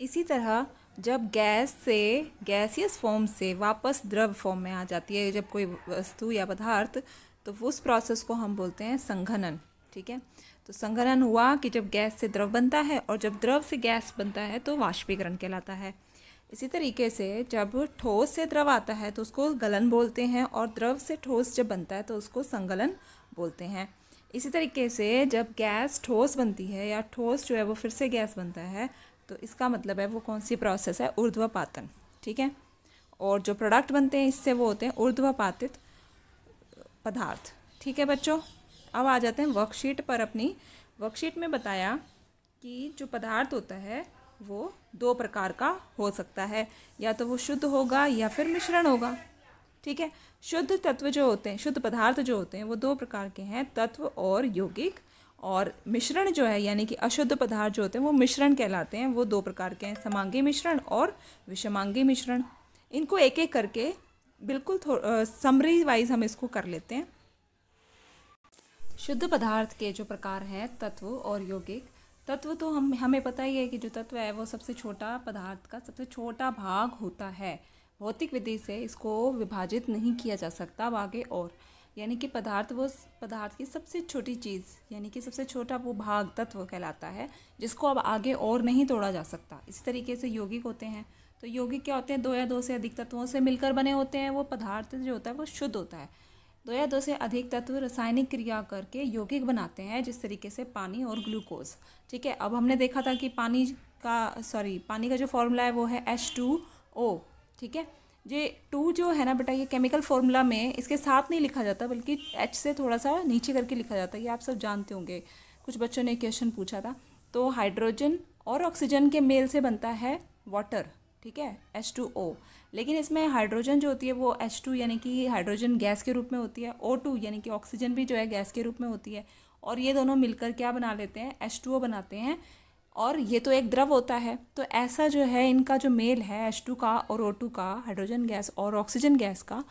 इसी तरह जब गैस से गैसियस फॉर्म से वापस द्रव फॉर्म में आ जाती है जब कोई वस्तु या पदार्थ तो उस प्रोसेस को हम बोलते हैं संघनन ठीक है तो संघनन हुआ कि जब गैस से द्रव बनता है और जब द्रव से गैस बनता है तो वाष्पीकरण कहलाता है इसी तरीके से जब ठोस से द्रव आता है तो उसको गलन बोलते हैं और द्रव से ठोस जब बनता है तो उसको संगलन बोलते हैं इसी तरीके से जब गैस ठोस बनती है या ठोस जो है वो फिर से गैस बनता है तो इसका मतलब है वो कौन सी प्रोसेस है ऊर्ध्वपातन ठीक है और जो प्रोडक्ट बनते हैं इससे वो होते हैं ऊर्ध्वपातित पदार्थ ठीक है बच्चों अब आ जाते हैं वर्कशीट पर अपनी वर्कशीट में बताया कि जो पदार्थ होता है वो दो प्रकार का हो सकता है या तो वो शुद्ध होगा या फिर मिश्रण होगा ठीक है शुद्ध तत्व जो होते हैं शुद्ध पदार्थ जो होते हैं वो दो प्रकार के हैं तत्व और यौगिक और मिश्रण जो है यानी कि अशुद्ध पदार्थ जो होते हैं वो मिश्रण कहलाते हैं वो दो प्रकार के हैं समांगी मिश्रण और विषमांगी मिश्रण इनको एक एक करके बिल्कुल समरी वाइज हम इसको कर लेते हैं शुद्ध पदार्थ के जो प्रकार हैं तत्व और यौगिक तत्व तो हम हमें पता ही है कि जो तत्व है वो सबसे छोटा पदार्थ का सबसे छोटा भाग होता है भौतिक विधि से इसको विभाजित नहीं किया जा सकता अब आगे और यानी कि पदार्थ वो पदार्थ की सबसे छोटी चीज़ यानी कि सबसे छोटा वो भाग तत्व कहलाता है जिसको अब आगे और नहीं तोड़ा जा सकता इसी तरीके से यौगिक होते हैं तो यौगिक क्या होते हैं दो या दो से अधिक तत्वों से मिलकर बने होते हैं वो पदार्थ जो होता है वो शुद्ध होता है दो या दो से अधिक तत्व रासायनिक क्रिया करके यौगिक बनाते हैं जिस तरीके से पानी और ग्लूकोज ठीक है अब हमने देखा था कि पानी का सॉरी पानी का जो फॉर्मूला है वो है एच टू ओ ठीक है ये टू जो है ना बेटा ये केमिकल फॉर्मूला में इसके साथ नहीं लिखा जाता बल्कि एच से थोड़ा सा नीचे करके लिखा जाता है ये आप सब जानते होंगे कुछ बच्चों ने क्वेश्चन पूछा था तो हाइड्रोजन और ऑक्सीजन के मेल से बनता है वाटर ठीक है एच टू ओ लेकिन इसमें हाइड्रोजन जो होती है वो एच टू यानी कि हाइड्रोजन गैस के रूप में होती है ओ टू यानी कि ऑक्सीजन भी जो है गैस के रूप में होती है और ये दोनों मिलकर क्या बना लेते हैं एच टू ओ बनाते हैं और ये तो एक द्रव होता है तो ऐसा जो है इनका जो मेल है एच टू का और ओ टू का हाइड्रोजन गैस और ऑक्सीजन गैस का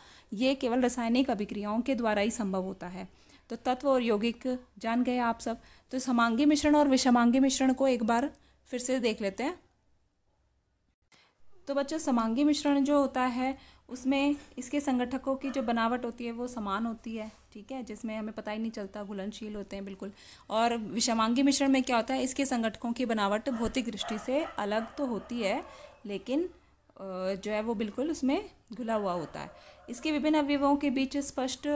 ये केवल रासायनिक अभिक्रियाओं के द्वारा ही संभव होता है तो तत्व और यौगिक जान गए आप सब तो समांगी मिश्रण और विषमांगी मिश्रण को एक बार फिर से देख लेते हैं तो बच्चों समांगी मिश्रण जो होता है उसमें इसके संगठकों की जो बनावट होती है वो समान होती है ठीक है जिसमें हमें पता ही नहीं चलता घुलनशील होते हैं बिल्कुल और विषमांगी मिश्रण में क्या होता है इसके संगठकों की बनावट भौतिक दृष्टि से अलग तो होती है लेकिन जो है वो बिल्कुल उसमें घुला हुआ होता है इसके विभिन्न अवयवों के बीच स्पष्ट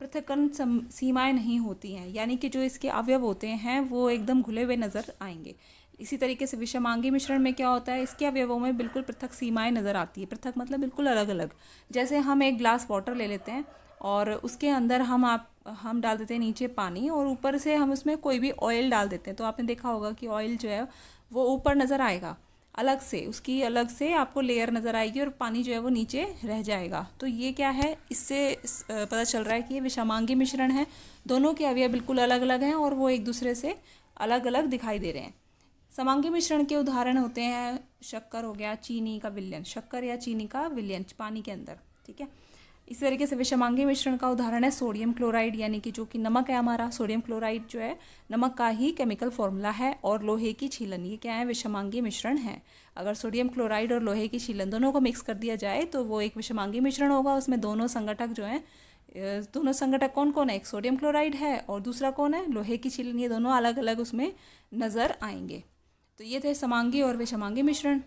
पृथकन सीमाएं नहीं होती हैं यानी कि जो इसके अवयव होते हैं वो एकदम घुले हुए नज़र आएंगे इसी तरीके से विषमांगी मिश्रण में क्या होता है इसके अवयवों में बिल्कुल पृथक सीमाएं नज़र आती है पृथक मतलब बिल्कुल अलग अलग जैसे हम एक ग्लास वाटर ले लेते हैं और उसके अंदर हम आप हम डाल देते हैं नीचे पानी और ऊपर से हम उसमें कोई भी ऑयल डाल देते हैं तो आपने देखा होगा कि ऑयल जो है वो ऊपर नज़र आएगा अलग से उसकी अलग से आपको लेयर नज़र आएगी और पानी जो है वो नीचे रह जाएगा तो ये क्या है इससे पता चल रहा है कि ये विषमांगी मिश्रण है दोनों के अवयव बिल्कुल अलग अलग हैं और वो एक दूसरे से अलग अलग दिखाई दे रहे हैं समांगी मिश्रण के उदाहरण होते हैं शक्कर हो गया चीनी का विलयन शक्कर या चीनी का विलयन पानी के अंदर ठीक है इसी तरीके से विषमांगी मिश्रण का उदाहरण है सोडियम क्लोराइड यानी कि जो कि नमक है हमारा सोडियम क्लोराइड जो है नमक का ही केमिकल फॉर्मूला है और लोहे की छीलन ये क्या है विषमांगी मिश्रण है अगर सोडियम क्लोराइड और लोहे की छीलन दोनों को मिक्स कर दिया जाए तो वो एक विषमांगी मिश्रण होगा उसमें दोनों संगठक जो हैं दोनों संगठक कौन कौन है एक सोडियम क्लोराइड है और दूसरा कौन है लोहे की छीलन ये दोनों अलग अलग उसमें नज़र आएंगे तो ये थे समांगी और विषमांगी मिश्रण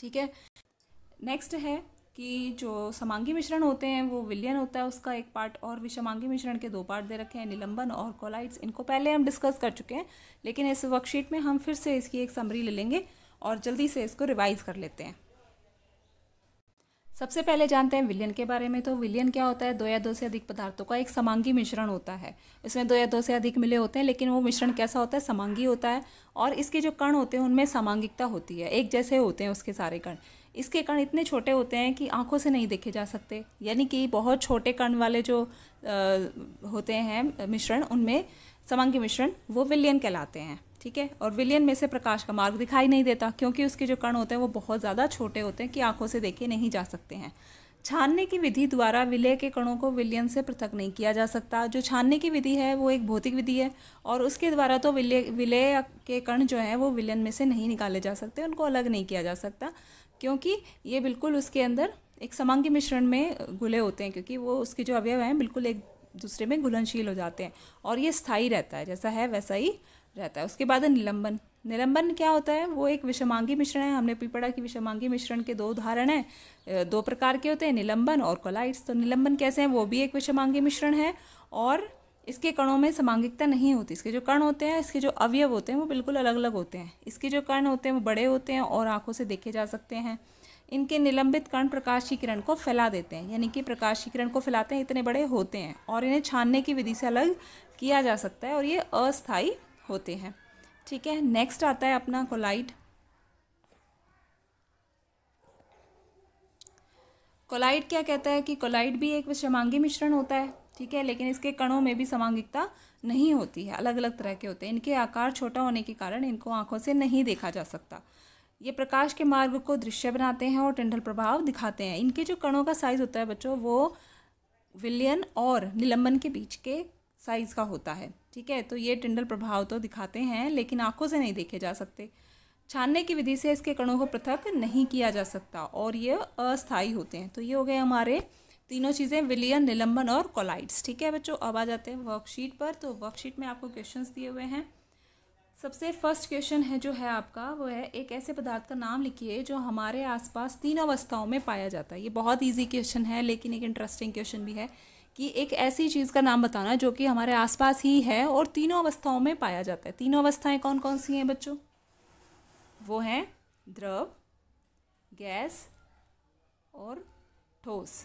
ठीक है नेक्स्ट है कि जो समांगी मिश्रण होते हैं वो विलियन होता है उसका एक पार्ट और विषमांगी मिश्रण के दो पार्ट दे रखे हैं निलंबन और कोलाइट्स इनको पहले हम डिस्कस कर चुके हैं लेकिन इस वर्कशीट में हम फिर से इसकी एक समरी ले लेंगे और जल्दी से इसको रिवाइज़ कर लेते हैं सबसे पहले जानते हैं विलियन के बारे में तो विलियन क्या होता है दो या दो से अधिक पदार्थों का एक समांगी मिश्रण होता है इसमें दो या दो से अधिक मिले होते हैं लेकिन वो मिश्रण कैसा होता है समांगी होता है और इसके जो कण होते हैं उनमें समांगिकता होती है एक जैसे होते हैं उसके सारे कण इसके कण इतने छोटे होते हैं कि आँखों से नहीं देखे जा सकते यानी कि बहुत छोटे कण वाले जो आ, होते हैं मिश्रण उनमें समांगी मिश्रण वो विलियन कहलाते हैं ठीक है और विलियन में से प्रकाश का मार्ग दिखाई नहीं देता क्योंकि उसके जो कण होते हैं वो बहुत ज़्यादा छोटे होते हैं कि आँखों से देखे नहीं जा सकते हैं छानने की विधि द्वारा विलय के कणों को विलयन से पृथक नहीं किया जा सकता जो छानने की विधि है वो एक भौतिक विधि है और उसके द्वारा तो विलय विलय के कण जो हैं वो विलयन में से नहीं निकाले जा सकते उनको अलग नहीं किया जा सकता क्योंकि ये बिल्कुल उसके अंदर एक समांगी मिश्रण में घुले होते हैं क्योंकि वो उसके जो अवयव हैं बिल्कुल एक दूसरे में घुलनशील हो जाते हैं और ये स्थायी रहता है जैसा है वैसा ही रहता है उसके बाद है निलंबन निलंबन क्या होता है वो एक विषमांगी मिश्रण है हमने भी पढ़ा कि विषमांगी मिश्रण के दो उदाहरण हैं दो प्रकार के होते हैं निलंबन और कोलाइट्स तो निलंबन कैसे हैं वो भी एक विषमांगी मिश्रण है और इसके कणों में समांगिकता नहीं होती इसके जो कण होते हैं इसके जो अवयव होते हैं वो बिल्कुल अलग अलग होते हैं इसके जो कण होते हैं वो बड़े होते हैं और आँखों से देखे जा सकते हैं इनके निलंबित कण प्रकाश की किरण को फैला देते हैं यानी कि प्रकाश की किरण को फैलाते हैं इतने बड़े होते हैं और इन्हें छानने की विधि से अलग किया जा सकता है और ये अस्थाई होते हैं ठीक है नेक्स्ट आता है अपना कोलाइट कोलाइट क्या कहता है कि कोलाइट भी एक विषमांगी मिश्रण होता है ठीक है लेकिन इसके कणों में भी समांगिकता नहीं होती है अलग अलग तरह के होते हैं इनके आकार छोटा होने के कारण इनको आंखों से नहीं देखा जा सकता ये प्रकाश के मार्ग को दृश्य बनाते हैं और टिंडल प्रभाव दिखाते हैं इनके जो कणों का साइज़ होता है बच्चों वो विलियन और निलंबन के बीच के साइज़ का होता है ठीक है तो ये टिंडल प्रभाव तो दिखाते हैं लेकिन आंखों से नहीं देखे जा सकते छानने की विधि से इसके कणों को पृथक नहीं किया जा सकता और ये अस्थाई होते हैं तो ये हो गए हमारे तीनों चीज़ें विलियन निलंबन और कोलाइड्स ठीक है बच्चों अब आ जाते हैं वर्कशीट पर तो वर्कशीट में आपको क्वेश्चन दिए हुए हैं सबसे फर्स्ट क्वेश्चन है जो है आपका वो है एक ऐसे पदार्थ का नाम लिखिए जो हमारे आसपास तीन अवस्थाओं में पाया जाता है ये बहुत इजी क्वेश्चन है लेकिन एक इंटरेस्टिंग क्वेश्चन भी है कि एक ऐसी चीज़ का नाम बताना जो कि हमारे आसपास ही है और तीनों अवस्थाओं में पाया जाता है तीनों अवस्थाएं कौन कौन सी हैं बच्चों वो हैं द्रव गैस और ठोस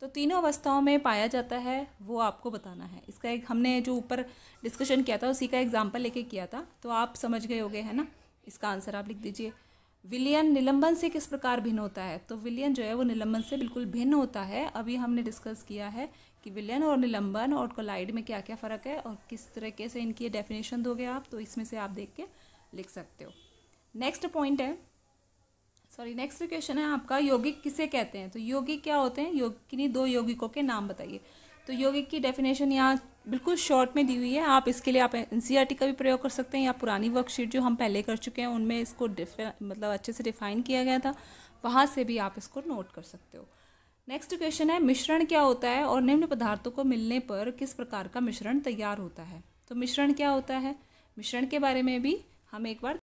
तो तीनों अवस्थाओं में पाया जाता है वो आपको बताना है इसका एक हमने जो ऊपर डिस्कशन किया था उसी का एग्जाम्पल लेके किया था तो आप समझ गए होगे है ना इसका आंसर आप लिख दीजिए विलियन निलंबन से किस प्रकार भिन्न होता है तो विलियन जो है वो निलंबन से बिल्कुल भिन्न होता है अभी हमने डिस्कस किया है कि विलियन और निलंबन और कोलाइड में क्या क्या फ़र्क है और किस तरीके से इनकी डेफिनेशन दोगे आप तो इसमें से आप देख के लिख सकते हो नेक्स्ट पॉइंट है सॉरी नेक्स्ट क्वेश्चन है आपका यौगिक किसे कहते हैं तो यौगिक क्या होते हैं योग किन्हीं दो यौगिकों के नाम बताइए तो यौगिक की डेफिनेशन यहाँ बिल्कुल शॉर्ट में दी हुई है आप इसके लिए आप एन e का भी प्रयोग कर सकते हैं या पुरानी वर्कशीट जो हम पहले कर चुके हैं उनमें इसको मतलब अच्छे से डिफाइन किया गया था वहाँ से भी आप इसको नोट कर सकते हो नेक्स्ट क्वेश्चन है मिश्रण क्या होता है और निम्न पदार्थों को मिलने पर किस प्रकार का मिश्रण तैयार होता है तो मिश्रण क्या होता है मिश्रण के बारे में भी हम एक बार